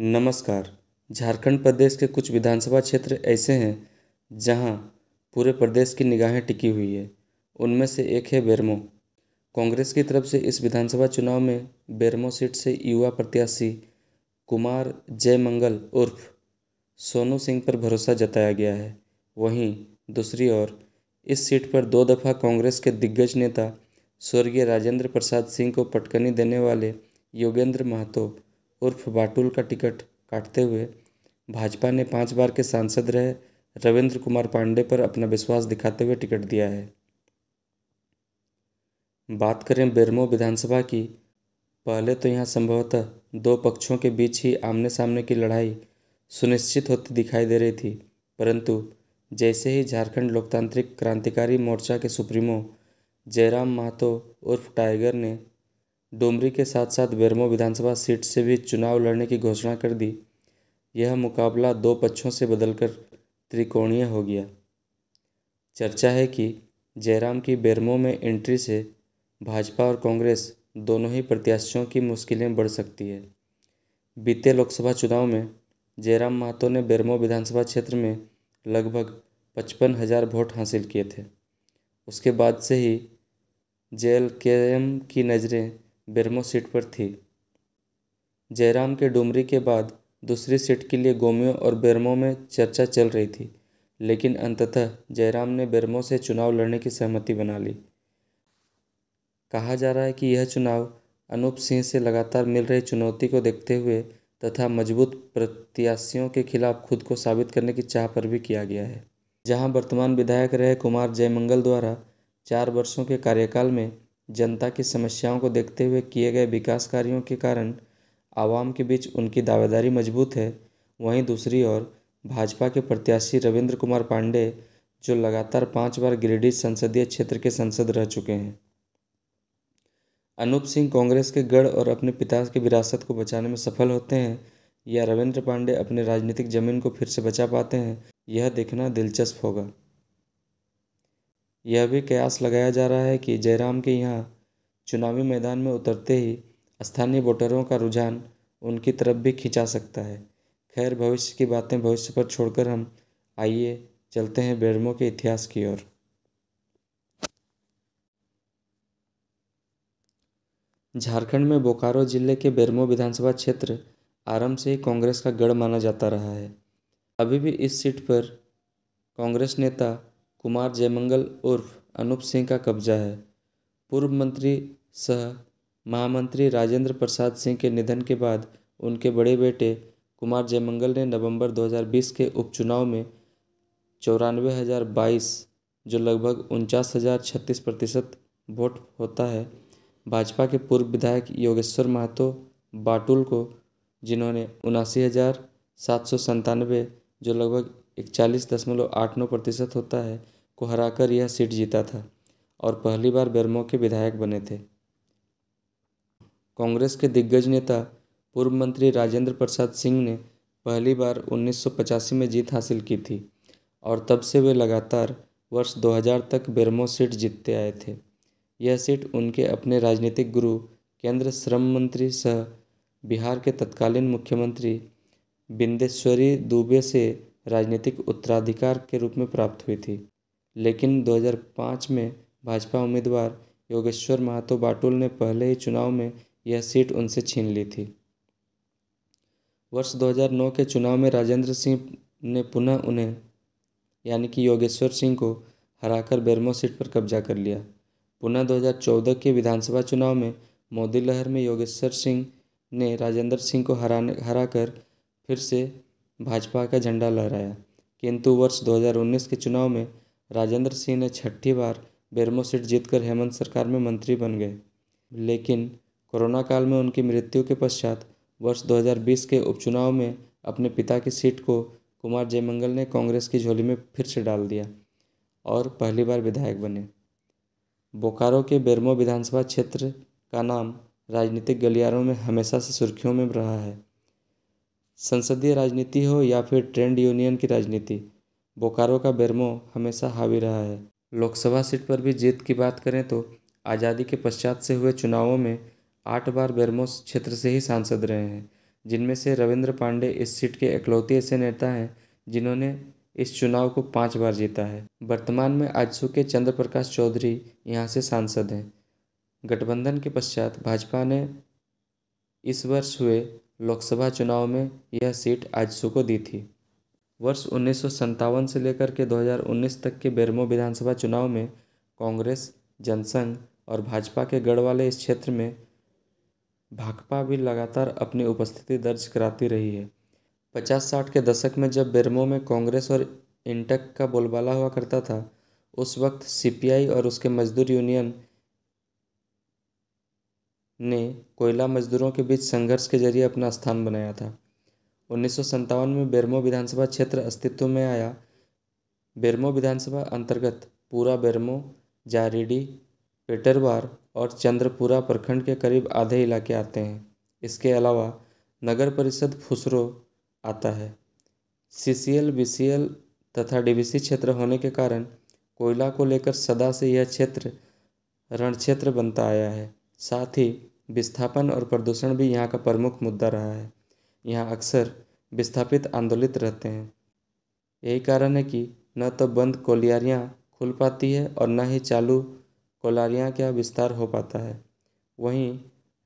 नमस्कार झारखंड प्रदेश के कुछ विधानसभा क्षेत्र ऐसे हैं जहां पूरे प्रदेश की निगाहें टिकी हुई है उनमें से एक है बेरमो कांग्रेस की तरफ से इस विधानसभा चुनाव में बेरमो सीट से युवा प्रत्याशी कुमार जयमंगल उर्फ सोनू सिंह पर भरोसा जताया गया है वहीं दूसरी ओर इस सीट पर दो दफ़ा कांग्रेस के दिग्गज नेता स्वर्गीय राजेंद्र प्रसाद सिंह को पटकनी देने वाले योगेंद्र महतो उर्फ बाटुल का टिकट काटते हुए भाजपा ने पाँच बार के सांसद रहे रविंद्र कुमार पांडे पर अपना विश्वास दिखाते हुए टिकट दिया है बात करें बेरमो विधानसभा की पहले तो यहाँ संभवतः दो पक्षों के बीच ही आमने सामने की लड़ाई सुनिश्चित होती दिखाई दे रही थी परंतु जैसे ही झारखंड लोकतांत्रिक क्रांतिकारी मोर्चा के सुप्रीमो जयराम महतो उर्फ टाइगर ने डोमरी के साथ साथ बेरमो विधानसभा सीट से भी चुनाव लड़ने की घोषणा कर दी यह मुकाबला दो पक्षों से बदलकर त्रिकोणीय हो गया चर्चा है कि जयराम की बेरमो में एंट्री से भाजपा और कांग्रेस दोनों ही प्रत्याशियों की मुश्किलें बढ़ सकती है बीते लोकसभा चुनाव में जयराम महतो ने बेरमो विधानसभा क्षेत्र में लगभग पचपन हजार वोट हासिल किए थे उसके बाद से ही जे के एम की नज़रें बेरमो सीट पर थी जयराम के डुमरी के बाद दूसरी सीट के लिए गोमियो और बेरमो में चर्चा चल रही थी लेकिन अंततः जयराम ने बेरमो से चुनाव लड़ने की सहमति बना ली कहा जा रहा है कि यह चुनाव अनूप सिंह से लगातार मिल रही चुनौती को देखते हुए तथा मजबूत प्रत्याशियों के खिलाफ खुद को साबित करने की चाह पर भी किया गया है जहां वर्तमान विधायक रहे कुमार जयमंगल द्वारा चार वर्षों के कार्यकाल में जनता की समस्याओं को देखते हुए किए गए विकास कार्यों के कारण आवाम के बीच उनकी दावेदारी मजबूत है वहीं दूसरी ओर भाजपा के प्रत्याशी रविंद्र कुमार पांडे जो लगातार पाँच बार गिरिडीह संसदीय क्षेत्र के सांसद रह चुके हैं अनूप सिंह कांग्रेस के गढ़ और अपने पिता की विरासत को बचाने में सफल होते हैं या रविंद्र पांडे अपने राजनीतिक जमीन को फिर से बचा पाते हैं यह देखना दिलचस्प होगा यह भी कयास लगाया जा रहा है कि जयराम के यहाँ चुनावी मैदान में उतरते ही स्थानीय वोटरों का रुझान उनकी तरफ भी खिंचा सकता है खैर भविष्य की बातें भविष्य पर छोड़कर हम आइए चलते हैं बेरमो के इतिहास की ओर झारखंड में बोकारो जिले के बेरमो विधानसभा क्षेत्र आरंभ से ही कांग्रेस का गढ़ माना जाता रहा है अभी भी इस सीट पर कांग्रेस नेता कुमार जयमंगल उर्फ अनूप सिंह का कब्जा है पूर्व मंत्री सह महामंत्री राजेंद्र प्रसाद सिंह के निधन के बाद उनके बड़े बेटे कुमार जयमंगल ने नवंबर 2020 के उपचुनाव में चौरानवे हज़ार बाईस जो लगभग उनचास हज़ार छत्तीस प्रतिशत वोट होता है भाजपा के पूर्व विधायक योगेश्वर महतो बाटुल को जिन्होंने उनासी हज़ार सात सौ संतानवे जो लगभग इकचालीस दशमलव आठ नौ प्रतिशत होता है को हराकर यह सीट जीता था और पहली बार बेरमो के विधायक बने थे कांग्रेस के दिग्गज नेता पूर्व मंत्री राजेंद्र प्रसाद सिंह ने पहली बार उन्नीस में जीत हासिल की थी और तब से वे लगातार वर्ष 2000 तक बेरमो सीट जीतते आए थे यह सीट उनके अपने राजनीतिक गुरु केंद्र श्रम मंत्री सह बिहार के तत्कालीन मुख्यमंत्री बिंदेश्वरी दुबे से राजनीतिक उत्तराधिकार के रूप में प्राप्त हुई थी लेकिन दो हज़ार पाँच में भाजपा उम्मीदवार योगेश्वर महतो बाटुल ने पहले ही चुनाव में यह सीट उनसे छीन ली थी वर्ष 2009 के चुनाव में राजेंद्र सिंह ने पुनः उन्हें यानी कि योगेश्वर सिंह को हराकर बेरमो सीट पर कब्जा कर लिया पुनः 2014 के विधानसभा चुनाव में मोदी लहर में योगेश्वर सिंह ने राजेंद्र सिंह को हराने कर फिर से भाजपा का झंडा लहराया किंतु वर्ष 2019 के चुनाव में राजेंद्र सिंह ने छठी बार बेरमो सीट जीतकर हेमंत सरकार में मंत्री बन गए लेकिन कोरोना काल में उनकी मृत्यु के पश्चात वर्ष 2020 के उपचुनाव में अपने पिता की सीट को कुमार जयमंगल ने कांग्रेस की झोली में फिर से डाल दिया और पहली बार विधायक बने बोकारो के बेरमो विधानसभा क्षेत्र का नाम राजनीतिक गलियारों में हमेशा से सुर्खियों में रहा है संसदीय राजनीति हो या फिर ट्रेंड यूनियन की राजनीति बोकारो का बेरमो हमेशा हावी रहा है लोकसभा सीट पर भी जीत की बात करें तो आज़ादी के पश्चात से हुए चुनावों में आठ बार बेरमो क्षेत्र से ही सांसद रहे हैं जिनमें से रविंद्र पांडे इस सीट के इकलौती ऐसे नेता हैं जिन्होंने इस चुनाव को पाँच बार जीता है वर्तमान में आजसू के चंद्र प्रकाश चौधरी यहाँ से सांसद हैं गठबंधन के पश्चात भाजपा ने इस वर्ष हुए लोकसभा चुनाव में यह सीट आजसू को दी थी वर्ष उन्नीस से लेकर के 2019 तक के बेरमो विधानसभा चुनाव में कांग्रेस जनसंघ और भाजपा के गढ़ वाले इस क्षेत्र में भाकपा भी लगातार अपनी उपस्थिति दर्ज कराती रही है पचास साठ के दशक में जब बेरमो में कांग्रेस और इंटक का बोलबाला हुआ करता था उस वक्त सीपीआई और उसके मजदूर यूनियन ने कोयला मजदूरों के बीच संघर्ष के जरिए अपना स्थान बनाया था उन्नीस सौ में बेरमो विधानसभा क्षेत्र अस्तित्व में आया बेरमो विधानसभा अंतर्गत पूरा बेरमो जारीडी पेटरवार और चंद्रपुरा प्रखंड के करीब आधे इलाके आते हैं इसके अलावा नगर परिषद फुसरो आता है C C L B C L तथा डी बी सी क्षेत्र होने के कारण कोयला को लेकर सदा से यह क्षेत्र रण क्षेत्र बनता आया है साथ ही विस्थापन और प्रदूषण भी यहाँ का प्रमुख मुद्दा रहा है यहाँ अक्सर विस्थापित आंदोलित रहते हैं यही कारण है कि न तो बंद कोलियारियाँ खुल पाती है और न ही चालू कोलारियाँ का विस्तार हो पाता है वहीं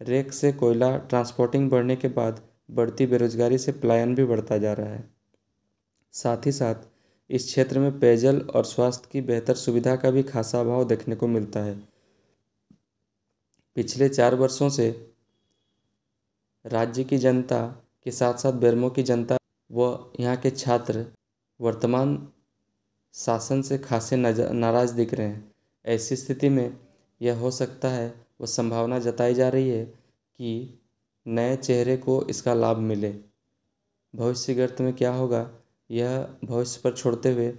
रेक से कोयला ट्रांसपोर्टिंग बढ़ने के बाद बढ़ती बेरोजगारी से पलायन भी बढ़ता जा रहा है साथ ही साथ इस क्षेत्र में पेयजल और स्वास्थ्य की बेहतर सुविधा का भी खासा अभाव देखने को मिलता है पिछले चार वर्षों से राज्य की जनता के साथ साथ बेरमो की जनता व यहाँ के छात्र वर्तमान शासन से खासे नाराज़ दिख रहे हैं ऐसी स्थिति में यह हो सकता है वह संभावना जताई जा रही है कि नए चेहरे को इसका लाभ मिले भविष्य गर्त में क्या होगा यह भविष्य पर छोड़ते हुए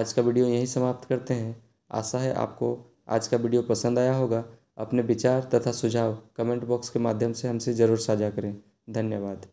आज का वीडियो यहीं समाप्त करते हैं आशा है आपको आज का वीडियो पसंद आया होगा अपने विचार तथा सुझाव कमेंट बॉक्स के माध्यम से हमसे ज़रूर साझा करें धन्यवाद